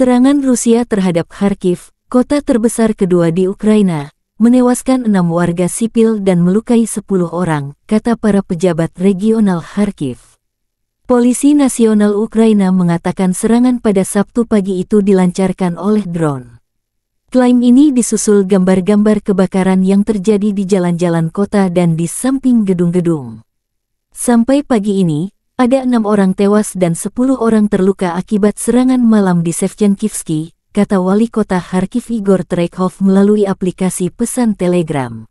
Serangan Rusia terhadap Kharkiv, kota terbesar kedua di Ukraina, menewaskan enam warga sipil dan melukai sepuluh orang, kata para pejabat regional Kharkiv. Polisi Nasional Ukraina mengatakan serangan pada Sabtu pagi itu dilancarkan oleh drone. Klaim ini disusul gambar-gambar kebakaran yang terjadi di jalan-jalan kota dan di samping gedung-gedung. Sampai pagi ini, ada enam orang tewas dan sepuluh orang terluka akibat serangan malam di Sevchenkivsky, kata wali kota Kharkiv Igor Trekhov melalui aplikasi pesan Telegram.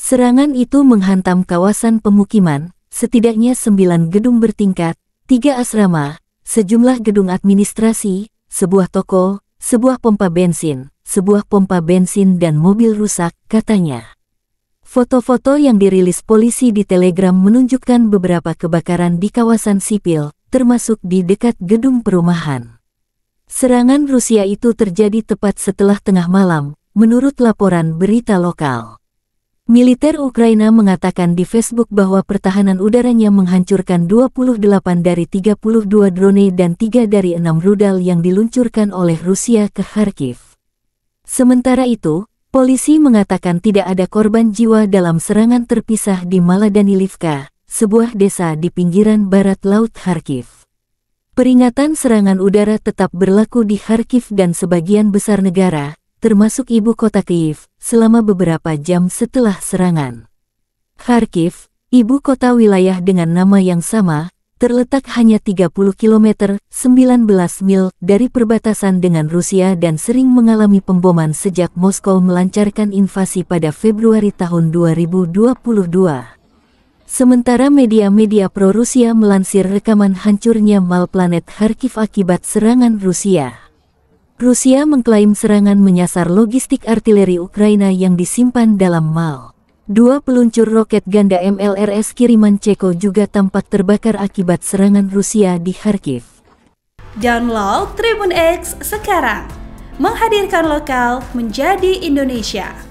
Serangan itu menghantam kawasan pemukiman, setidaknya sembilan gedung bertingkat, tiga asrama, sejumlah gedung administrasi, sebuah toko, sebuah pompa bensin, sebuah pompa bensin dan mobil rusak, katanya. Foto-foto yang dirilis polisi di Telegram menunjukkan beberapa kebakaran di kawasan sipil, termasuk di dekat gedung perumahan. Serangan Rusia itu terjadi tepat setelah tengah malam, menurut laporan berita lokal. Militer Ukraina mengatakan di Facebook bahwa pertahanan udaranya menghancurkan 28 dari 32 drone dan 3 dari 6 rudal yang diluncurkan oleh Rusia ke Kharkiv. Sementara itu, Polisi mengatakan tidak ada korban jiwa dalam serangan terpisah di Maladanilivka, sebuah desa di pinggiran barat Laut Kharkiv. Peringatan serangan udara tetap berlaku di Kharkiv dan sebagian besar negara, termasuk ibu kota Kiev, selama beberapa jam setelah serangan. Kharkiv, ibu kota wilayah dengan nama yang sama, terletak hanya 30 km 19 mil dari perbatasan dengan Rusia dan sering mengalami pemboman sejak Moskow melancarkan invasi pada Februari tahun 2022. Sementara media-media pro-Rusia melansir rekaman hancurnya mal planet Kharkiv akibat serangan Rusia. Rusia mengklaim serangan menyasar logistik artileri Ukraina yang disimpan dalam mal. Dua peluncur roket ganda MLRS kiriman Ceko juga tampak terbakar akibat serangan Rusia di Kharkiv. Download Tribun X sekarang, menghadirkan lokal menjadi Indonesia.